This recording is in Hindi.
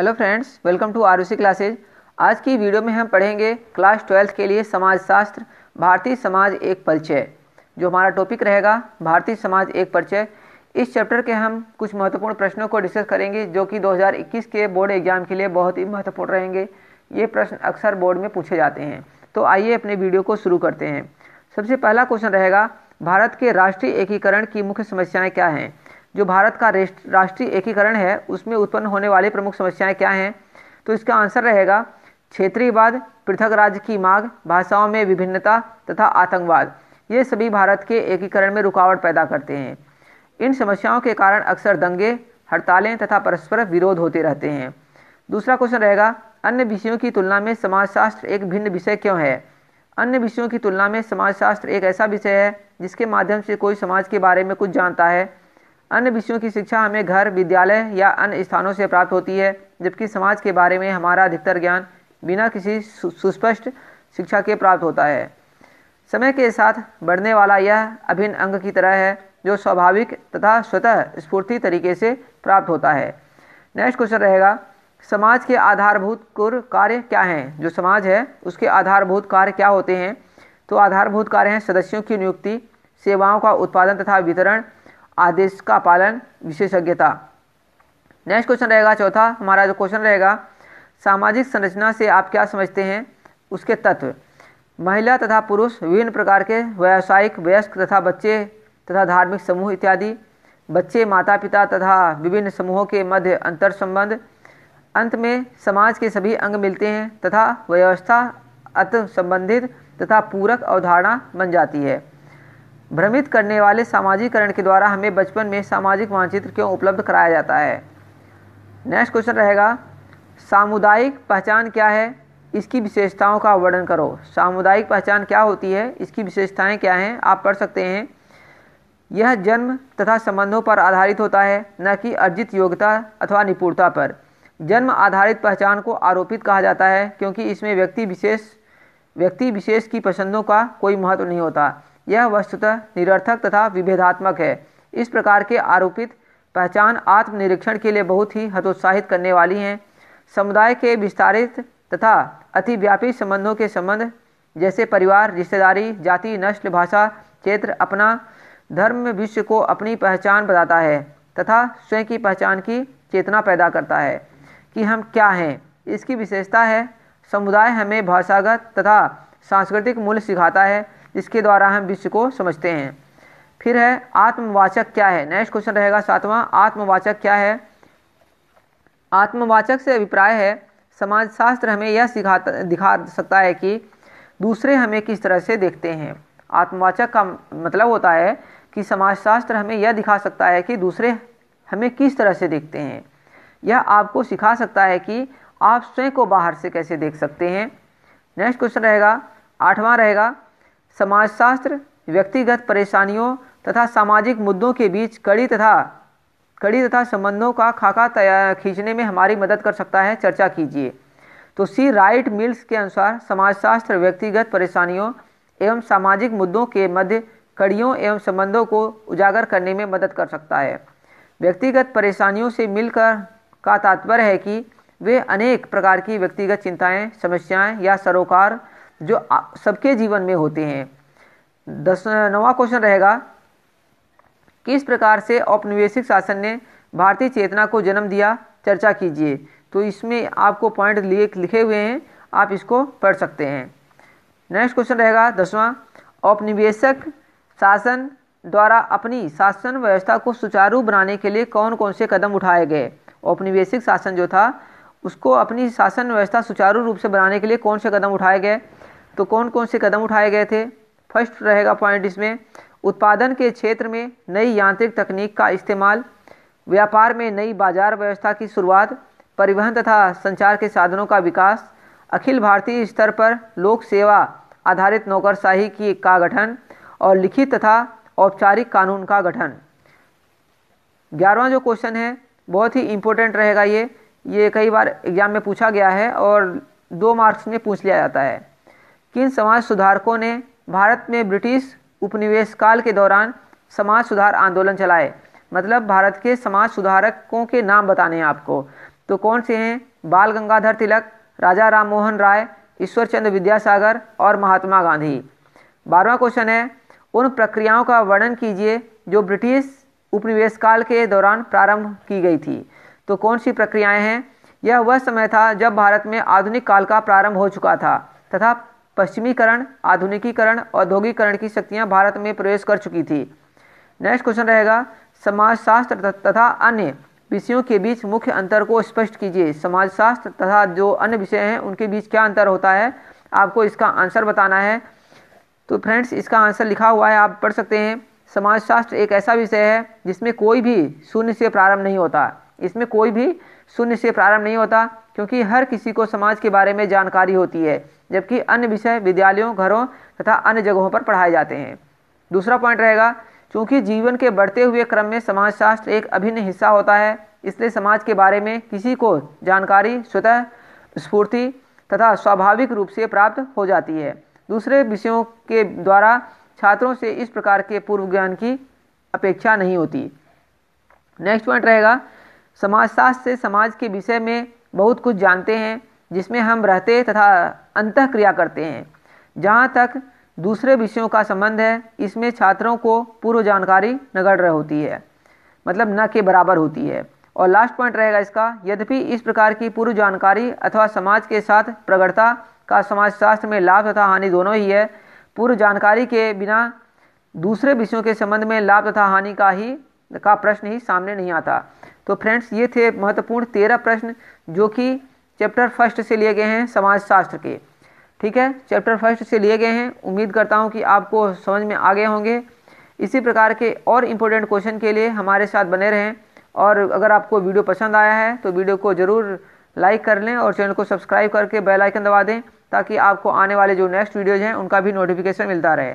hello friends welcome to our classes आज की वीडियो में हम पढ़ेंगे क्लास ट्वेल्थ के लिए समाजशास्त्र भारतीय समाज एक परिचय जो हमारा टॉपिक रहेगा भारतीय समाज एक परिचय इस चैप्टर के हम कुछ महत्वपूर्ण प्रश्नों को डिस्कस करेंगे जो कि 2021 के बोर्ड एग्जाम के लिए बहुत ही महत्वपूर्ण रहेंगे ये प्रश्न अक्सर बोर्ड में पूछे जाते हैं तो आइए अपने वीडियो को शुरू करते हैं सबसे पहला क्वेश्चन रहेगा भारत के राष्ट्रीय एकीकरण की मुख्य समस्याएँ क्या हैं जो भारत का राष्ट्रीय एकीकरण है उसमें उत्पन्न होने वाली प्रमुख समस्याएं क्या हैं तो इसका आंसर रहेगा क्षेत्रीयवाद पृथक राज्य की मांग भाषाओं में विभिन्नता तथा आतंकवाद ये सभी भारत के एकीकरण में रुकावट पैदा करते हैं इन समस्याओं के कारण अक्सर दंगे हड़तालें तथा परस्पर विरोध होते रहते हैं दूसरा क्वेश्चन रहेगा अन्य विषयों की तुलना में समाजशास्त्र एक भिन्न विषय क्यों है अन्य विषयों की तुलना में समाजशास्त्र एक ऐसा विषय है जिसके माध्यम से कोई समाज के बारे में कुछ जानता है अन्य विषयों की शिक्षा हमें घर विद्यालय या अन्य स्थानों से प्राप्त होती है जबकि समाज के बारे में हमारा अधिकतर ज्ञान बिना किसी सुस्पष्ट शिक्षा के प्राप्त होता है समय के साथ बढ़ने वाला यह अभिन्न अंग की तरह है जो स्वाभाविक तथा स्वतः स्फूर्ति तरीके से प्राप्त होता है नेक्स्ट क्वेश्चन रहेगा समाज के आधारभूत कुर कार्य क्या हैं जो समाज है उसके आधारभूत कार्य क्या होते हैं तो आधारभूत कार्य हैं सदस्यों की नियुक्ति सेवाओं का उत्पादन तथा वितरण आदेश का पालन विशेषज्ञता नेक्स्ट क्वेश्चन रहेगा चौथा हमारा जो क्वेश्चन रहेगा सामाजिक संरचना से आप क्या समझते हैं उसके तत्व महिला तथा पुरुष विभिन्न प्रकार के व्यावसायिक वयस्क तथा बच्चे तथा धार्मिक समूह इत्यादि बच्चे माता पिता तथा विभिन्न समूहों के मध्य अंतर संबंध अंत में समाज के सभी अंग मिलते हैं तथा व्यवस्था अत संबंधित तथा पूरक अवधारणा बन जाती है भ्रमित करने वाले सामाजिकरण के द्वारा हमें बचपन में सामाजिक मानचित्र क्यों उपलब्ध कराया जाता है नेक्स्ट क्वेश्चन रहेगा सामुदायिक पहचान क्या है इसकी विशेषताओं का वर्णन करो सामुदायिक पहचान क्या होती है इसकी विशेषताएं क्या हैं आप पढ़ सकते हैं यह जन्म तथा संबंधों पर आधारित होता है न कि अर्जित योग्यता अथवा निपुणता पर जन्म आधारित पहचान को आरोपित कहा जाता है क्योंकि इसमें व्यक्ति विशेष व्यक्ति विशेष की पसंदों का कोई महत्व नहीं होता यह वस्तुतः निरर्थक तथा विभेदात्मक है इस प्रकार के आरोपित पहचान आत्मनिरीक्षण के लिए बहुत ही हतोत्साहित करने वाली हैं समुदाय के विस्तारित तथा अतिव्यापी संबंधों के संबंध जैसे परिवार रिश्तेदारी जाति नस्ल भाषा क्षेत्र अपना धर्म विश्व को अपनी पहचान बताता है तथा स्वयं की पहचान की चेतना पैदा करता है कि हम क्या हैं इसकी विशेषता है समुदाय हमें भाषागत तथा सांस्कृतिक मूल्य सिखाता है इसके द्वारा हम विश्व को समझते हैं फिर है आत्मवाचक क्या है नेक्स्ट क्वेश्चन रहेगा सातवां आत्मवाचक क्या है आत्मवाचक से अभिप्राय है समाजशास्त्र हमें यह सिखाता दिखा सकता है कि दूसरे हमें किस तरह से देखते हैं आत्मवाचक का मतलब होता है कि समाजशास्त्र हमें यह दिखा सकता है कि दूसरे हमें किस तरह से देखते हैं यह आपको सिखा सकता है कि आप स्वयं को बाहर से कैसे देख सकते हैं नेक्स्ट क्वेश्चन रहेगा आठवां रहेगा समाजशास्त्र व्यक्तिगत परेशानियों तथा सामाजिक मुद्दों के बीच कड़ी तथा कड़ी तथा संबंधों का खाका खींचने में हमारी मदद कर सकता है चर्चा कीजिए तो सी राइट मिल्स के अनुसार समाजशास्त्र व्यक्तिगत परेशानियों एवं सामाजिक मुद्दों के मध्य कड़ियों एवं संबंधों को उजागर करने में मदद कर सकता है व्यक्तिगत परेशानियों से मिलकर का तात्पर्य है कि वे अनेक प्रकार की व्यक्तिगत चिंताएं समस्याएं या सरोकार जो सबके जीवन में होते हैं दस नवा क्वेश्चन रहेगा किस प्रकार से औपनिवेशिक शासन ने भारतीय चेतना को जन्म दिया चर्चा कीजिए तो इसमें आपको पॉइंट लिए लिखे हुए हैं आप इसको पढ़ सकते हैं नेक्स्ट क्वेश्चन रहेगा दसवां औपनिवेशक शासन द्वारा अपनी शासन व्यवस्था को सुचारू बनाने के लिए कौन कौन से कदम उठाए गए औपनिवेशिक शासन जो था उसको अपनी शासन व्यवस्था सुचारू रूप से बनाने के लिए कौन से कदम उठाए गए तो कौन कौन से कदम उठाए गए थे फर्स्ट रहेगा पॉइंट इसमें उत्पादन के क्षेत्र में नई यांत्रिक तकनीक का इस्तेमाल व्यापार में नई बाजार व्यवस्था की शुरुआत परिवहन तथा संचार के साधनों का विकास अखिल भारतीय स्तर पर लोक सेवा आधारित नौकरशाही की का गठन और लिखित तथा औपचारिक कानून का गठन ग्यारहवा जो क्वेश्चन है बहुत ही इम्पोर्टेंट रहेगा ये ये कई बार एग्जाम में पूछा गया है और दो मार्क्स में पूछ लिया जाता है किन समाज सुधारकों ने भारत में ब्रिटिश उपनिवेश काल के दौरान समाज सुधार आंदोलन चलाए मतलब भारत के समाज सुधारकों के नाम बताने हैं आपको तो कौन से हैं बाल गंगाधर तिलक राजा राम मोहन राय ईश्वर चंद्र विद्यासागर और महात्मा गांधी बारवा क्वेश्चन है उन प्रक्रियाओं का वर्णन कीजिए जो ब्रिटिश उपनिवेश काल के दौरान प्रारंभ की गई थी तो कौन सी प्रक्रियाएं हैं यह वह समय था जब भारत में आधुनिक काल का प्रारंभ हो चुका था तथा पश्चिमीकरण आधुनिकीकरण औद्योगिकरण की शक्तियाँ भारत में प्रवेश कर चुकी थी नेक्स्ट क्वेश्चन रहेगा समाजशास्त्र तथा अन्य विषयों के बीच मुख्य अंतर को स्पष्ट कीजिए समाजशास्त्र तथा जो अन्य विषय हैं उनके बीच क्या अंतर होता है आपको इसका आंसर बताना है तो फ्रेंड्स इसका आंसर लिखा हुआ है आप पढ़ सकते हैं समाजशास्त्र एक ऐसा विषय है जिसमें कोई भी शून्य से प्रारंभ नहीं होता इसमें कोई भी शून्य से प्रारंभ नहीं होता क्योंकि हर किसी को समाज के बारे में जानकारी होती है जबकि अन्य विषय विद्यालयों घरों तथा अन्य जगहों पर पढ़ाए जाते हैं दूसरा पॉइंट रहेगा चूंकि जीवन के बढ़ते हुए क्रम में समाजशास्त्र एक अभिन्न हिस्सा होता है इसलिए समाज के बारे में किसी को जानकारी स्वतः स्फूर्ति तथा स्वाभाविक रूप से प्राप्त हो जाती है दूसरे विषयों के द्वारा छात्रों से इस प्रकार के पूर्व ज्ञान की अपेक्षा नहीं होती नेक्स्ट पॉइंट रहेगा समाजशास्त्र से समाज के विषय में बहुत कुछ जानते हैं जिसमें हम रहते तथा अंत क्रिया करते हैं जहाँ तक दूसरे विषयों का संबंध है इसमें छात्रों को पूर्व जानकारी रह होती है मतलब न के बराबर होती है और लास्ट पॉइंट रहेगा इसका यद्यपि इस प्रकार की पूर्व जानकारी अथवा समाज के साथ प्रगढ़ता का समाजशास्त्र में लाभ तथा हानि दोनों ही है पूर्व जानकारी के बिना दूसरे विषयों के संबंध में लाभ तथा हानि का ही का प्रश्न ही सामने नहीं आता तो फ्रेंड्स ये थे महत्वपूर्ण तेरह प्रश्न जो कि चैप्टर फर्स्ट से लिए गए हैं समाजशास्त्र के ठीक है चैप्टर फर्स्ट से लिए गए हैं उम्मीद करता हूँ कि आपको समझ में आ गए होंगे इसी प्रकार के और इम्पोर्टेंट क्वेश्चन के लिए हमारे साथ बने रहें और अगर आपको वीडियो पसंद आया है तो वीडियो को ज़रूर लाइक कर लें और चैनल को सब्सक्राइब करके बेल आइकन दबा दें ताकि आपको आने वाले जो नेक्स्ट वीडियोज़ हैं उनका भी नोटिफिकेशन मिलता रहे